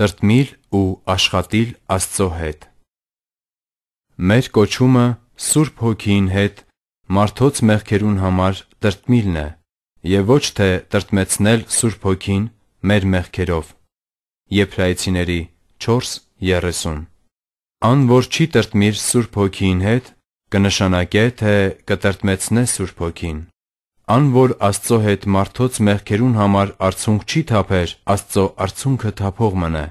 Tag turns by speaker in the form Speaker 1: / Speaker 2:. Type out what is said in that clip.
Speaker 1: տրտմիր ու աշխատիր Աստծո
Speaker 2: հետ։ Մեր կոչումը Սուրբ Հոգին հետ մարդոց մեղքերուն համար տրտմիրն է եւ ոչ թե տրտմեցնել Սուրբ Հոգին մեր մեղքերով։ Եփրայեցիների 4:30 Ան որ չի տրտմիր Սուրբ Հոգին հետ, կնշանակե թե կտրտմեցնե Սուրբ Հոգին։ Ան որ Աստծո հետ մարդոց մեղքերուն համար արցունք չի թափեր, Աստծո արցունքը թափող մնե։